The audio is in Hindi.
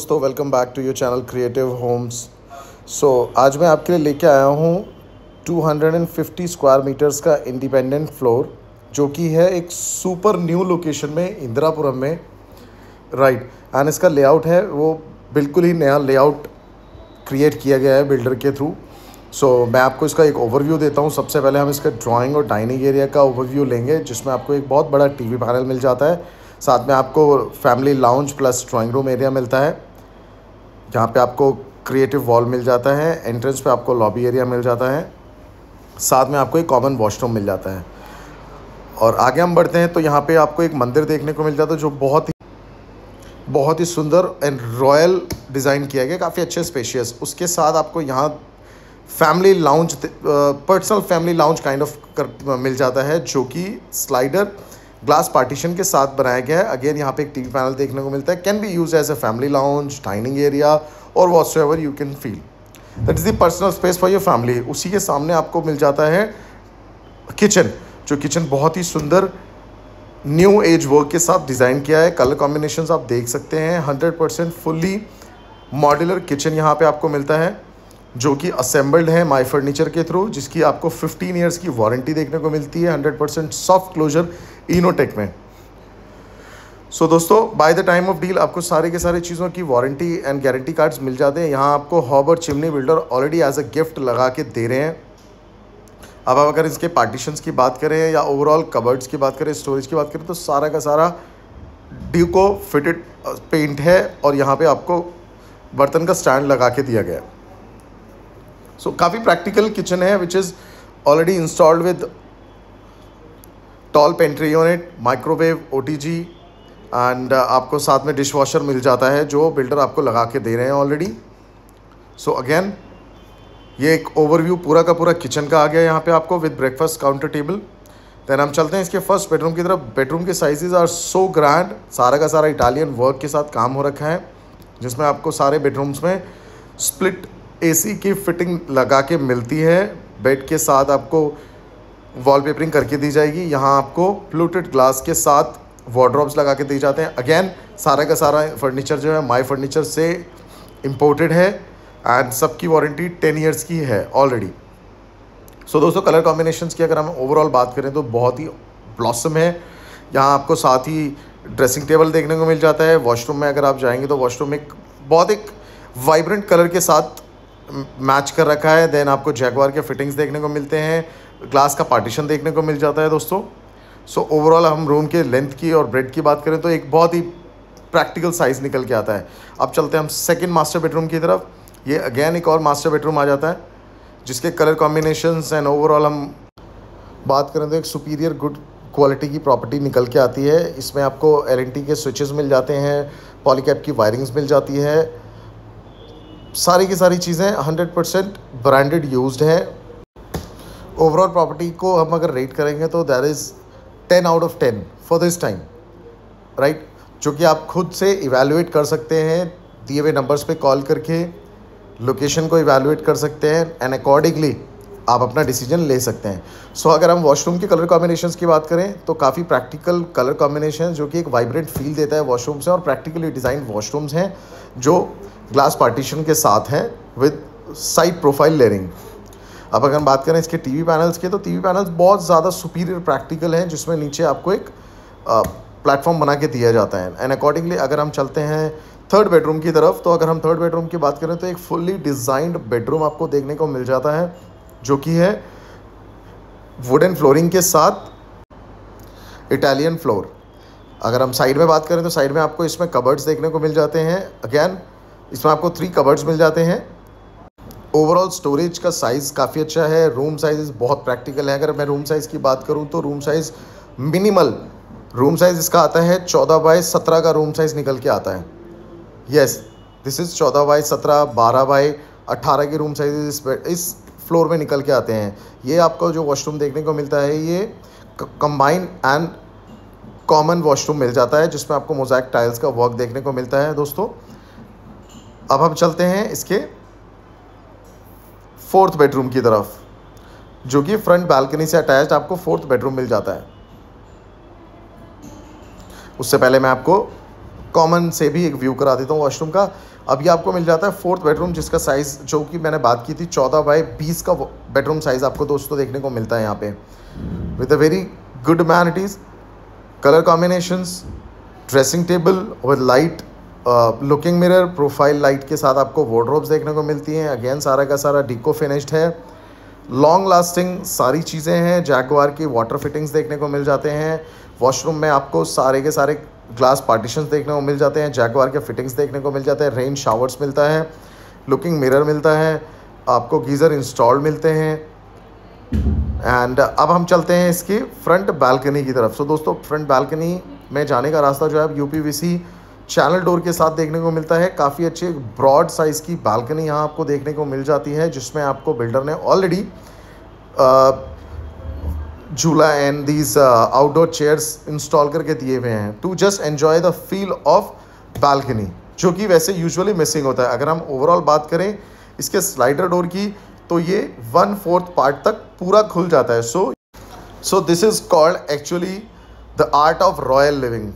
दोस्तों welcome back to your channel creative homes so आज मैं आपके लिए लेके आया हूँ 250 स्क्वायर मीटर्स का इंडिपेंडेंट फ्लोर जो कि है एक सुपर न्यू लोकेशन में इंदिरापुरम में राइट right. एंड इसका लेआउट है वो बिल्कुल ही नया लेआउट क्रिएट किया गया है बिल्डर के थ्रू सो so, मैं आपको इसका एक ओवरव्यू देता हूँ सबसे पहले हम इसका ड्राॅइंग और डाइनिंग एरिया का ओवरव्यू लेंगे जिसमें आपको एक बहुत बड़ा टी पैनल मिल जाता है साथ में आपको family lounge plus drawing room area मिलता है जहाँ पे आपको क्रिएटिव वॉल मिल जाता है एंट्रेंस पे आपको लॉबी एरिया मिल जाता है साथ में आपको एक कॉमन वॉशरूम मिल जाता है और आगे हम बढ़ते हैं तो यहाँ पे आपको एक मंदिर देखने को मिल जाता है जो बहुत ही बहुत ही सुंदर एंड रॉयल डिज़ाइन किया गया काफ़ी अच्छे स्पेशियस उसके साथ आपको यहाँ family lounge personal family lounge kind of मिल जाता है जो कि स्लाइडर ग्लास पार्टीशन के साथ बनाया गया है अगेन यहाँ पे एक टीवी पैनल देखने को मिलता है can be use as a family lounge dining area और whatsoever you can feel that is the personal space for your family उसी के सामने आपको मिल जाता है किचन जो किचन बहुत ही सुंदर न्यू एज वर्क के साथ डिज़ाइन किया है कलर कॉम्बिनेशन आप देख सकते हैं hundred percent fully modular kitchen यहाँ पे आपको मिलता है जो कि असेंबल्ड है माई फर्नीचर के थ्रू जिसकी आपको 15 इयर्स की वारंटी देखने को मिलती है 100 परसेंट सॉफ्ट क्लोजर इनोटेक में सो so, दोस्तों by the time of deal आपको सारे के सारे चीज़ों की वारंटी एंड गारंटी कार्ड्स मिल जाते हैं यहाँ आपको हॉब और chimney builder already as a gift लगा के दे रहे हैं अब आप अगर इसके पार्टीशंस की बात करें या ओवरऑल कबर्ड्स की बात करें स्टोरेज की बात करें तो सारा का सारा ड्यूको फिटेड पेंट है और यहाँ पे आपको बर्तन का स्टैंड लगा के दिया गया सो so, काफ़ी प्रैक्टिकल किचन है which is already installed with tall pantry unit microwave ओ एंड uh, आपको साथ में डिश वॉशर मिल जाता है जो बिल्डर आपको लगा के दे रहे हैं ऑलरेडी सो अगेन ये एक ओवरव्यू पूरा का पूरा किचन का आ गया यहाँ पे आपको with breakfast counter table then हम चलते हैं इसके फर्स्ट बेडरूम की तरफ बेडरूम के साइजेस आर सो ग्रैंड सारा का सारा इटालियन वर्क के साथ काम हो रखा है जिसमें आपको सारे बेडरूम्स में स्प्लिट एसी की फिटिंग लगा के मिलती है बेड के साथ आपको वॉलपेपरिंग करके दी जाएगी यहाँ आपको फ्लूटेड ग्लास के साथ वॉड्रॉप्स लगा के दिए जाते हैं अगेन सारा का सारा फर्नीचर जो है माई फर्नीचर से इम्पोर्टेड है एंड सबकी वारंटी टेन ईयर्स की है ऑलरेडी सो so, दोस्तों कलर कॉम्बिनेशन की अगर हम ओवरऑल बात करें तो बहुत ही ब्लॉसम है यहाँ आपको साथ ही ड्रेसिंग टेबल देखने को मिल जाता है वॉशरूम में अगर आप जाएंगे तो वॉशरूम एक बहुत एक वाइब्रेंट कलर के साथ मैच कर रखा है देन आपको जैगवार के फिटिंग्स देखने को मिलते हैं ग्लास का पार्टीशन देखने को मिल जाता है दोस्तों सो so, ओवरऑल हम रूम के लेंथ की और ब्रेड की बात करें तो एक बहुत ही प्रैक्टिकल साइज़ निकल के आता है अब चलते हैं हम सेकेंड मास्टर बेडरूम की तरफ ये अगेन एक और मास्टर बेडरूम आ जाता है जिसके कलर कॉम्बिनेशन एंड ओवरऑल हम बात करें तो एक सुपीरियर गुड क्वालिटी की प्रॉपर्टी निकल के आती है इसमें आपको एल के स्विचेस मिल जाते हैं पॉलीकैप की वायरिंग्स मिल जाती है सारी की सारी चीज़ें 100% ब्रांडेड यूज्ड हैं ओवरऑल प्रॉपर्टी को हम अगर रेट करेंगे तो there is ten out of ten for this time right जो कि आप खुद से इवेलुएट कर सकते हैं दिए हुए नंबर्स पे कॉल करके लोकेशन को इवेलुएट कर सकते हैं एंड अकॉर्डिंगली आप अपना डिसीजन ले सकते हैं सो so, अगर हम वॉशरूम के कलर कॉम्बिनेशन की बात करें तो काफ़ी प्रैक्टिकल कलर कॉम्बिनेशन जो कि एक वाइब्रेंट फील देता है वॉशरूम से और प्रैक्टिकली डिज़ाइन वॉशरूम्स हैं जो ग्लास पार्टीशन के साथ हैं विद साइड प्रोफाइल लेरिंग अब अगर हम बात करें इसके टीवी पैनल्स के तो टीवी पैनल्स बहुत ज़्यादा सुपीरियर प्रैक्टिकल हैं जिसमें नीचे आपको एक प्लेटफॉर्म बना के दिया जाता है एंड अकॉर्डिंगली अगर हम चलते हैं थर्ड बेडरूम की तरफ तो अगर हम थर्ड बेडरूम की बात करें तो एक फुल्ली डिज़ाइंड बेडरूम आपको देखने को मिल जाता है जो कि है वुडन फ्लोरिंग के साथ इटालियन फ्लोर अगर हम साइड में बात करें तो साइड में आपको इसमें कबर्ड्स देखने को मिल जाते हैं अगैन इसमें आपको थ्री कबर्ड्स मिल जाते हैं ओवरऑल स्टोरेज का साइज़ काफ़ी अच्छा है रूम साइज़ बहुत प्रैक्टिकल है अगर मैं रूम साइज़ की बात करूँ तो room size minimal room size इसका आता है चौदह बाय सत्रह का रूम साइज़ निकल के आता है येस दिस इज़ चौदह बाय सत्रह बारह बाय अट्ठारह के रूम साइज इस इस फ्लोर में निकल के आते हैं ये आपको जो वॉशरूम देखने को मिलता है ये कंबाइन एंड कॉमन वॉशरूम मिल जाता है जिसमें आपको मोजैक टाइल्स का वर्क देखने को मिलता है दोस्तों अब हम चलते हैं इसके फोर्थ बेडरूम की तरफ जो कि फ्रंट बालकनी से अटैच्ड आपको फोर्थ बेडरूम मिल जाता है उससे पहले मैं आपको कॉमन से भी एक व्यू करा देता हूँ वॉशरूम का अब आपको मिल जाता है फोर्थ बेडरूम जिसका साइज़ जो कि मैंने बात की थी चौदह बाई बीस का बेडरूम साइज़ आपको दोस्तों देखने को मिलता है यहाँ पे with a very good amenities colour combinations dressing table और light looking mirror profile light के साथ आपको वार्ड्रोब्स देखने को मिलती हैं अगेन सारा का सारा डिको फिनिश्ड है लॉन्ग लास्टिंग सारी चीज़ें हैं जैकवार की वाटर फिटिंग्स देखने को मिल जाते हैं वॉशरूम में आपको सारे के सारे ग्लास पार्टीशन देखने को मिल जाते हैं जैकवार के फिटिंग्स देखने को मिल जाते हैं रेन शावर्स मिलता है लुकिंग मिरर मिलता है आपको गीज़र इंस्टॉल मिलते हैं एंड अब हम चलते हैं इसकी फ्रंट बालकनी की तरफ सो so, दोस्तों फ्रंट बालकनी में जाने का रास्ता जो है यू सी चैनल डोर के साथ देखने को मिलता है काफ़ी अच्छी ब्रॉड साइज़ की बालकनी यहाँ आपको देखने को मिल जाती है जिसमें आपको बिल्डर ने ऑलरेडी झूला and these outdoor chairs install करके दिए हुए हैं to just enjoy the feel of balcony जो कि वैसे यूजुअली मिसिंग होता है अगर हम ओवरऑल बात करें इसके स्लाइडर डोर की तो ये वन फोर्थ पार्ट तक पूरा खुल जाता है so so this is called actually the art of royal living